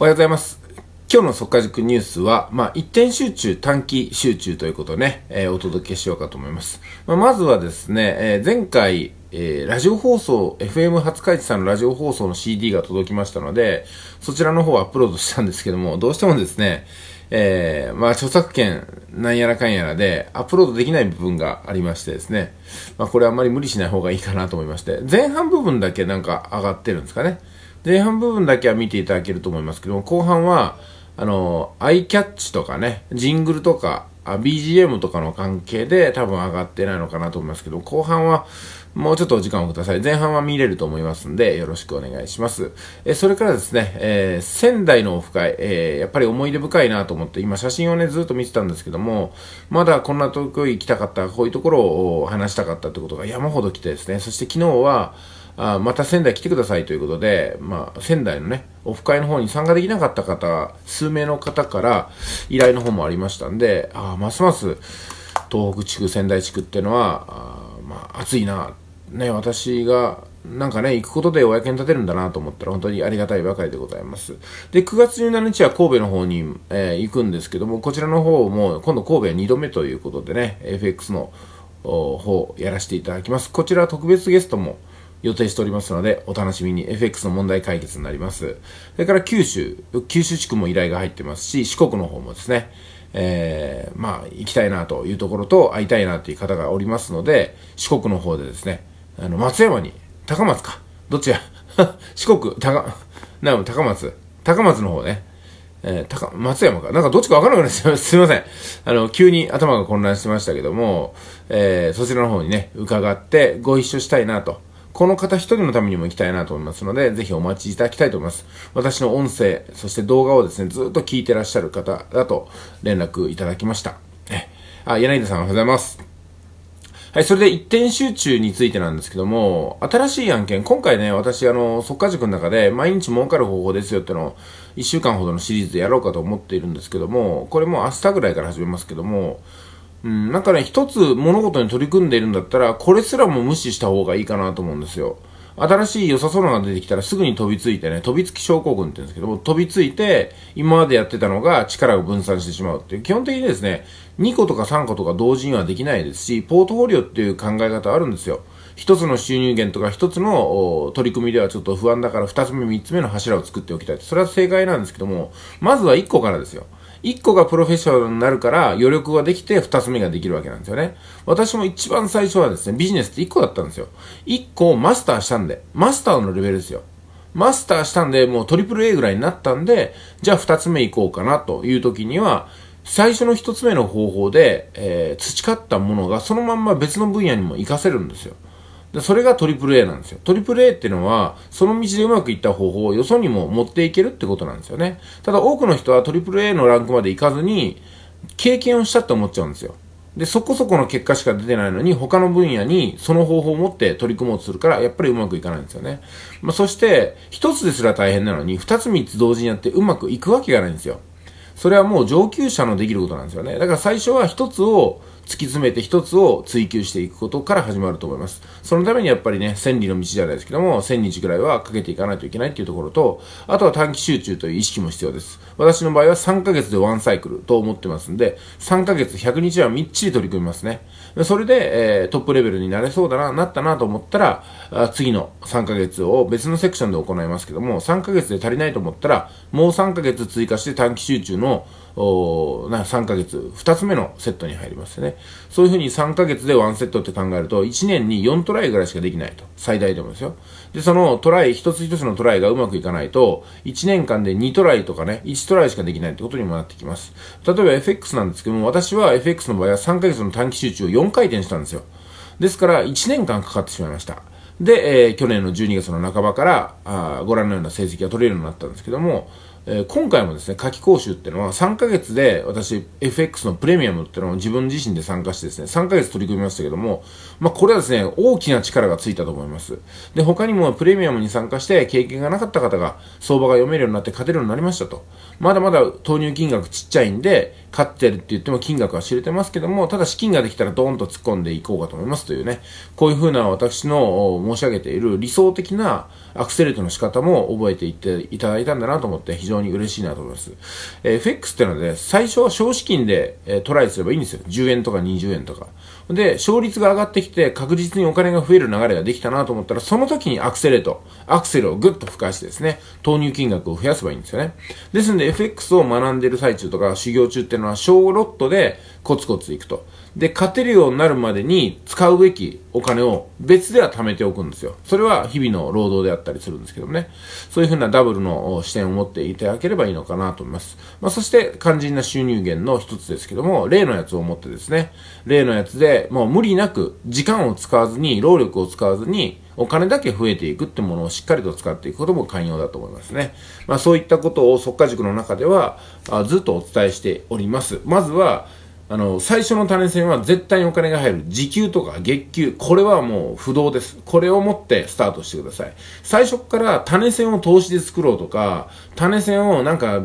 おはようございます。今日の速稼塾ニュースは、まあ、一点集中、短期集中ということをね、えー、お届けしようかと思います。まあ、まずはですね、えー、前回、えー、ラジオ放送、FM 初開地さんのラジオ放送の CD が届きましたので、そちらの方をアップロードしたんですけども、どうしてもですね、えー、まあ、著作権なんやらかんやらでアップロードできない部分がありましてですね、まあ、これあんまり無理しない方がいいかなと思いまして、前半部分だけなんか上がってるんですかね。前半部分だけは見ていただけると思いますけども、後半は、あの、アイキャッチとかね、ジングルとか、あ BGM とかの関係で多分上がってないのかなと思いますけど、後半はもうちょっとお時間をください。前半は見れると思いますんで、よろしくお願いします。えそれからですね、えー、仙台のオフ会、えー、やっぱり思い出深いなと思って、今写真をね、ずっと見てたんですけども、まだこんなとこ行きたかった、こういうところを話したかったってことが山ほど来てですね、そして昨日は、あまた仙台来てくださいということで、まあ、仙台のね、オフ会の方に参加できなかった方、数名の方から依頼の方もありましたんで、あますます東北地区、仙台地区っていうのは、あまあ、暑いな。ね、私がなんかね、行くことでお役に立てるんだなと思ったら本当にありがたいばかりでございます。で、9月17日は神戸の方に、えー、行くんですけども、こちらの方も今度神戸は2度目ということでね、FX の方やらせていただきます。こちら特別ゲストも予定しておりますので、お楽しみに FX の問題解決になります。それから九州、九州地区も依頼が入ってますし、四国の方もですね、えー、まあ、行きたいなというところと、会いたいなという方がおりますので、四国の方でですね、あの、松山に、高松か、どっちや、四国、高、な高松、高松の方ね、えー、高、松山か。なんかどっちかわからなくなっちゃいす。すいません。あの、急に頭が混乱してましたけども、えー、そちらの方にね、伺ってご一緒したいなと。この方一人のためにも行きたいなと思いますので、ぜひお待ちいただきたいと思います。私の音声、そして動画をですね、ずっと聞いてらっしゃる方だと連絡いただきました。え、あ、柳田さんおはようございます。はい、それで一点集中についてなんですけども、新しい案件、今回ね、私、あの、即化塾の中で、毎日儲かる方法ですよってのを、1週間ほどのシリーズでやろうかと思っているんですけども、これも明日ぐらいから始めますけども、うん、なんかね、一つ物事に取り組んでいるんだったら、これすらも無視した方がいいかなと思うんですよ。新しい良さそうなのが出てきたらすぐに飛びついてね、飛びつき症候群って言うんですけども、飛びついて、今までやってたのが力を分散してしまうっていう、基本的にですね、2個とか3個とか同時にはできないですし、ポートフォリオっていう考え方あるんですよ。一つの収入源とか一つの取り組みではちょっと不安だから二つ目三つ目の柱を作っておきたい。それは正解なんですけども、まずは一個からですよ。1個がプロフェッショナルになるから余力ができて2つ目ができるわけなんですよね。私も一番最初はですね、ビジネスって1個だったんですよ。1個をマスターしたんで、マスターのレベルですよ。マスターしたんで、もうトリプル a ぐらいになったんで、じゃあ2つ目いこうかなという時には、最初の1つ目の方法で、えー、培ったものがそのまんま別の分野にも活かせるんですよ。で、それが AAA なんですよ。AAA っていうのは、その道でうまくいった方法をよそにも持っていけるってことなんですよね。ただ多くの人は AAA のランクまで行かずに、経験をしたって思っちゃうんですよ。で、そこそこの結果しか出てないのに、他の分野にその方法を持って取り組もうとするから、やっぱりうまくいかないんですよね。まあ、そして、一つですら大変なのに、二つ三つ同時にやってうまくいくわけがないんですよ。それはもう上級者のできることなんですよね。だから最初は一つを突き詰めて一つを追求していくことから始まると思います。そのためにやっぱりね、千里の道じゃないですけども、千日ぐらいはかけていかないといけないっていうところと、あとは短期集中という意識も必要です。私の場合は3ヶ月でワンサイクルと思ってますんで、3ヶ月100日はみっちり取り組みますね。それで、えー、トップレベルになれそうだな、なったなと思ったら、あ次の3ヶ月を別のセクションで行いますけども、3ヶ月で足りないと思ったら、もう3ヶ月追加して短期集中のおな3ヶ月、2つ目のセットに入りますね。そういうふうに3ヶ月で1セットって考えると、1年に4トライぐらいしかできないと。最大でもですよ。で、そのトライ、一つ一つのトライがうまくいかないと、1年間で2トライとかね、1トライしかできないってことにもなってきます。例えば FX なんですけども、私は FX の場合は3ヶ月の短期集中を4回転したんですよ。ですから、1年間かかってしまいました。で、えー、去年の12月の半ばからあ、ご覧のような成績が取れるようになったんですけども、えー、今回もですね、夏季講習っていうのは3ヶ月で私 FX のプレミアムっていうのを自分自身で参加してですね、3ヶ月取り組みましたけども、まあ、これはですね、大きな力がついたと思います。で、他にもプレミアムに参加して経験がなかった方が相場が読めるようになって勝てるようになりましたと。まだまだ投入金額ちっちゃいんで、勝ってるって言っても金額は知れてますけども、ただ資金ができたらドーンと突っ込んでいこうかと思いますというね、こういうふうな私の申し上げている理想的なアクセレートの仕方も覚えていっていただいたんだなと思って非常に常に嬉しいなと思います。えー、FX ってのはね、最初は少資金で、えー、トライすればいいんですよ。10円とか20円とか。で、勝率が上がってきて、確実にお金が増える流れができたなと思ったら、その時にアクセレート、アクセルをぐっと吹かしてですね、投入金額を増やせばいいんですよね。ですんで、FX を学んでる最中とか、修行中っていうのは、小ロットでコツコツいくと。で、勝てるようになるまでに使うべきお金を別では貯めておくんですよ。それは日々の労働であったりするんですけどもね。そういうふうなダブルの視点を持っていただければいいのかなと思います。まあ、そして肝心な収入源の一つですけども、例のやつを持ってですね、例のやつでもう無理なく時間を使わずに、労力を使わずに、お金だけ増えていくってものをしっかりと使っていくことも寛容だと思いますね。まあそういったことを速可塾の中ではずっとお伝えしております。まずは、あの、最初の種銭は絶対にお金が入る。時給とか月給。これはもう不動です。これを持ってスタートしてください。最初から種銭を投資で作ろうとか、種銭をなんか、ネ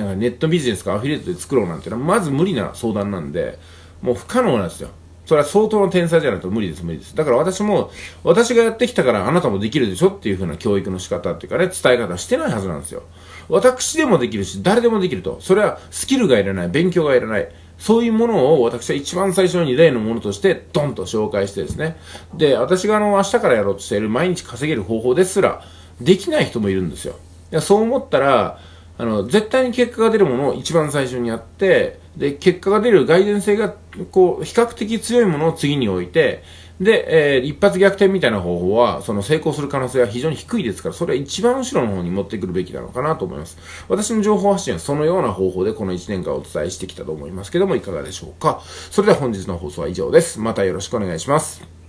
ットビジネスかアフィリエイトで作ろうなんてのは、まず無理な相談なんで、もう不可能なんですよ。それは相当の天才じゃないと無理です、無理です。だから私も、私がやってきたからあなたもできるでしょっていう風な教育の仕方っていうかね、伝え方してないはずなんですよ。私でもできるし、誰でもできると。それはスキルがいらない、勉強がいらない。そういうものを私は一番最初に例のものとしてドンと紹介してですね。で、私があの明日からやろうとしている毎日稼げる方法ですらできない人もいるんですよ。いやそう思ったら、あの、絶対に結果が出るものを一番最初にやって、で、結果が出る蓋然性が、こう、比較的強いものを次に置いて、で、えー、一発逆転みたいな方法は、その成功する可能性は非常に低いですから、それは一番後ろの方に持ってくるべきなのかなと思います。私の情報発信はそのような方法でこの1年間お伝えしてきたと思いますけども、いかがでしょうか。それでは本日の放送は以上です。またよろしくお願いします。